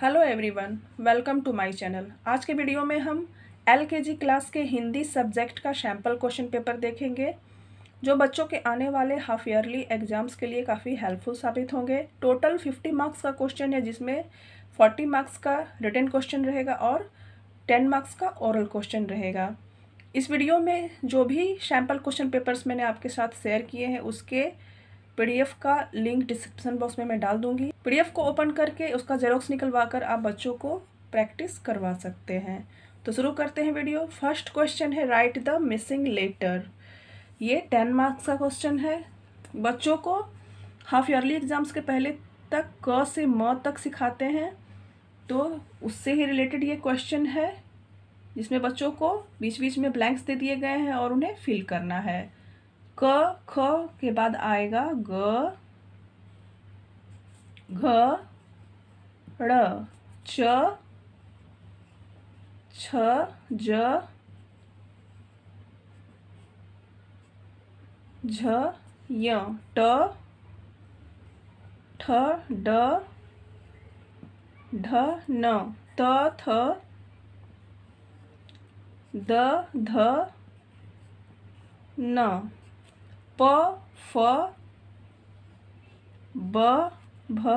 hello everyone welcome to my channel आज के वीडियो में हम एलकेजी क्लास के हिंदी सब्जेक्ट का सैम्पल क्वेश्चन पेपर देखेंगे जो बच्चों के आने वाले हाफ ईयरली एग्जाम्स के लिए काफ़ी हेल्पफुल साबित होंगे टोटल फिफ्टी मार्क्स का क्वेश्चन है जिसमें फोर्टी मार्क्स का रिटर्न क्वेश्चन रहेगा और टेन मार्क्स का औरल क्वेश्चन रहेगा इस वीडियो में जो भी सैम्पल क्वेश्चन पेपर्स मैंने आपके साथ शेयर किए हैं उसके पीडीएफ का लिंक डिस्क्रिप्शन बॉक्स में मैं डाल दूंगी पीडीएफ को ओपन करके उसका जेरोक्स निकलवा कर आप बच्चों को प्रैक्टिस करवा सकते हैं तो शुरू करते हैं वीडियो फर्स्ट क्वेश्चन है राइट द मिसिंग लेटर ये टेन मार्क्स का क्वेश्चन है बच्चों को हाफ ईयरली एग्ज़ाम्स के पहले तक क से म तक सिखाते हैं तो उससे ही रिलेटेड ये क्वेश्चन है जिसमें बच्चों को बीच बीच में ब्लैंक्स दे दिए गए हैं और उन्हें फिल करना है क ख के बाद आएगा ग घ च छ ज झ य ट ठ ड ढ न त थ द ध न प फ ब भ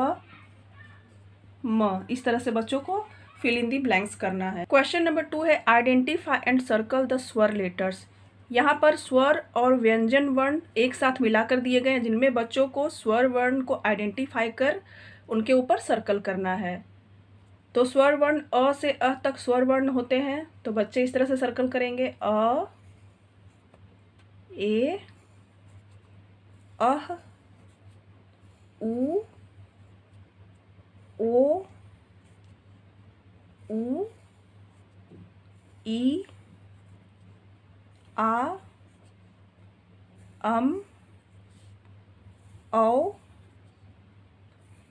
म इस तरह से बच्चों को फिल इन दी ब्लैंक्स करना है क्वेश्चन नंबर टू है आइडेंटिफाई एंड सर्कल द स्वर लेटर्स यहाँ पर स्वर और व्यंजन वर्ण एक साथ मिलाकर दिए गए हैं जिनमें बच्चों को स्वर वर्ण को आइडेंटिफाई कर उनके ऊपर सर्कल करना है तो स्वर वर्ण अ से अ तक स्वर वर्ण होते हैं तो बच्चे इस तरह से सर्कल करेंगे अ ए अह ऊ ओ ऊ ई आ अम औ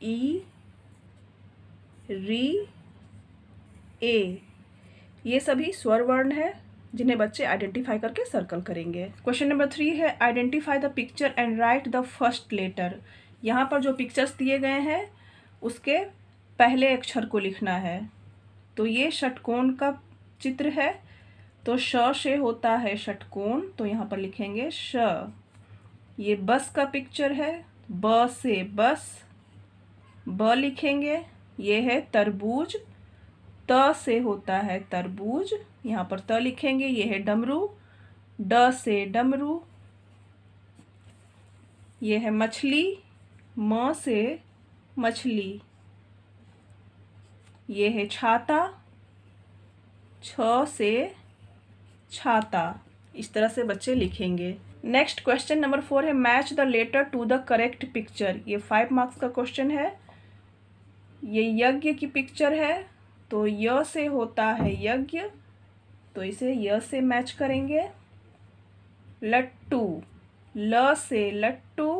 ई री ए ये सभी स्वर वर्ण है जिन्हें बच्चे आइडेंटिफाई करके सर्कल करेंगे क्वेश्चन नंबर थ्री है identify the picture and write the first letter यहाँ पर जो पिक्चर्स दिए गए हैं उसके पहले अक्षर को लिखना है तो ये षटकोण का चित्र है तो श से होता है षटकोण तो यहाँ पर लिखेंगे श ये बस का पिक्चर है ब से बस ब लिखेंगे ये है तरबूज त से होता है तरबूज यहाँ पर त लिखेंगे ये है डमरू ड से डमरू ये है मछली म से मछली ये है छाता छ से छाता इस तरह से बच्चे लिखेंगे नेक्स्ट क्वेश्चन नंबर फोर है match the letter to the correct picture ये फाइव मार्क्स का क्वेश्चन है ये यज्ञ की पिक्चर है तो य से होता है यज्ञ तो इसे य से मैच करेंगे लट्टू ल से लट्टू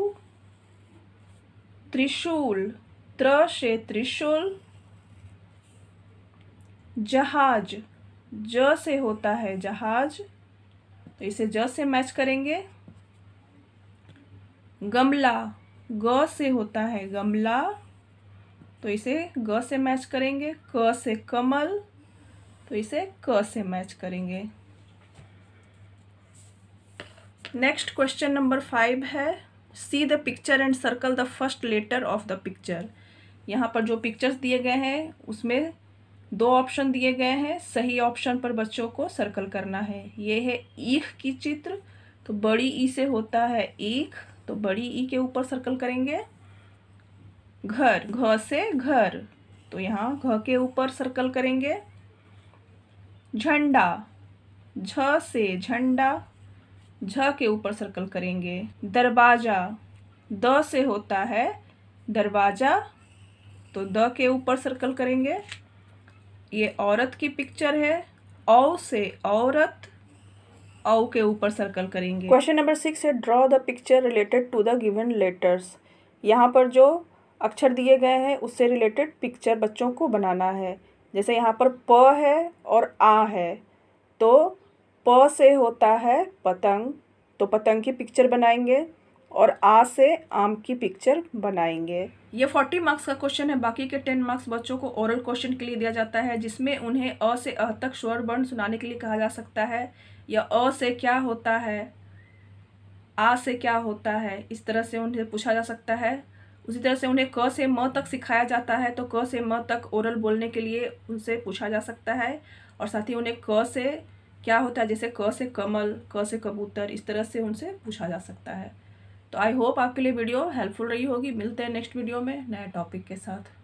त्रिशूल त्र से त्रिशूल जहाज ज से होता है जहाज तो इसे ज से मैच करेंगे गमला ग से होता है गमला तो इसे ग से मैच करेंगे क से कमल तो इसे क से मैच करेंगे नेक्स्ट क्वेश्चन नंबर फाइव है see the picture and circle the first letter of the picture यहाँ पर जो पिक्चर्स दिए गए हैं उसमें दो ऑप्शन दिए गए हैं सही ऑप्शन पर बच्चों को सर्कल करना है ये है ईख की चित्र तो बड़ी ई से होता है ईख तो बड़ी ई के ऊपर सर्कल करेंगे घर घ से घर तो यहाँ घ के ऊपर सर्कल करेंगे झंडा झ से झंडा झ के ऊपर सर्कल करेंगे दरवाज़ा द से होता है दरवाज़ा तो द के ऊपर सर्कल करेंगे ये औरत की पिक्चर है औ से औरत औ के ऊपर सर्कल करेंगे क्वेश्चन नंबर सिक्स है draw the picture related to the given letters यहाँ पर जो अक्षर दिए गए हैं उससे रिलेटेड पिक्चर बच्चों को बनाना है जैसे यहाँ पर प है और आ है तो प से होता है पतंग तो पतंग की पिक्चर बनाएंगे और आ से आम की पिक्चर बनाएंगे ये फोर्टी मार्क्स का क्वेश्चन है बाकी के टेन मार्क्स बच्चों को ओरल क्वेश्चन के लिए दिया जाता है जिसमें उन्हें अ से अ तक स्वर वर्ण सुनाने के लिए कहा जा सकता है या अ से क्या होता है आ से क्या होता है इस तरह से उन्हें पूछा जा सकता है उसी तरह से उन्हें क से म तक सिखाया जाता है तो क से म तक ओरल बोलने के लिए उनसे पूछा जा सकता है और साथ ही उन्हें क से क्या होता है जैसे क से कमल क से कबूतर इस तरह से उनसे पूछा जा सकता है तो आई होप आपके लिए वीडियो हेल्पफुल रही होगी मिलते हैं नेक्स्ट वीडियो में नए टॉपिक के साथ